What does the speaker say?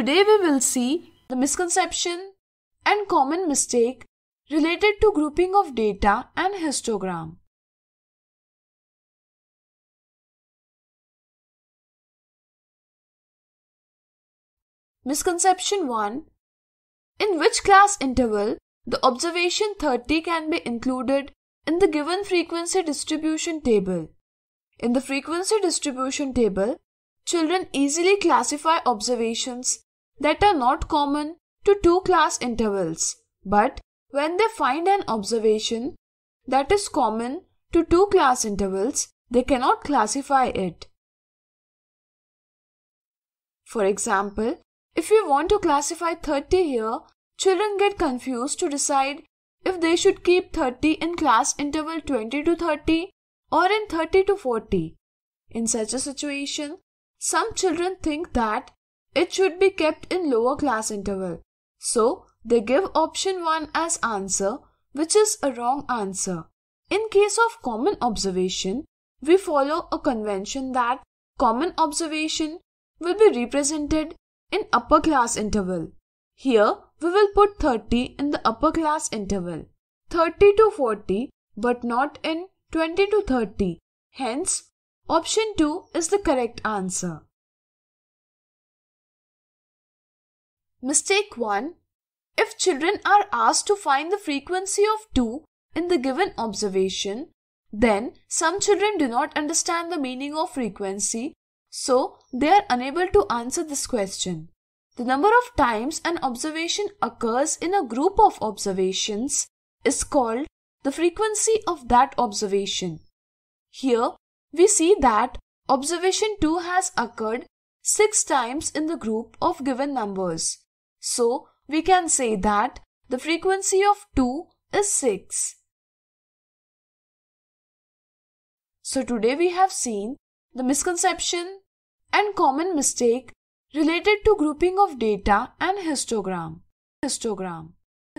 Today we will see the misconception and common mistake related to grouping of data and histogram. Misconception 1 In which class interval the observation 30 can be included in the given frequency distribution table? In the frequency distribution table, children easily classify observations that are not common to two class intervals, but when they find an observation that is common to two class intervals, they cannot classify it. For example, if we want to classify 30 here, children get confused to decide if they should keep 30 in class interval 20 to 30 or in 30 to 40. In such a situation, some children think that it should be kept in lower class interval. So they give option 1 as answer which is a wrong answer. In case of common observation, we follow a convention that common observation will be represented in upper class interval. Here we will put 30 in the upper class interval, 30 to 40 but not in 20 to 30. Hence, option 2 is the correct answer. Mistake 1. If children are asked to find the frequency of 2 in the given observation, then some children do not understand the meaning of frequency, so they are unable to answer this question. The number of times an observation occurs in a group of observations is called the frequency of that observation. Here, we see that observation 2 has occurred 6 times in the group of given numbers. So, we can say that the frequency of 2 is 6. So, today we have seen the misconception and common mistake related to grouping of data and histogram. Histogram. Histogram.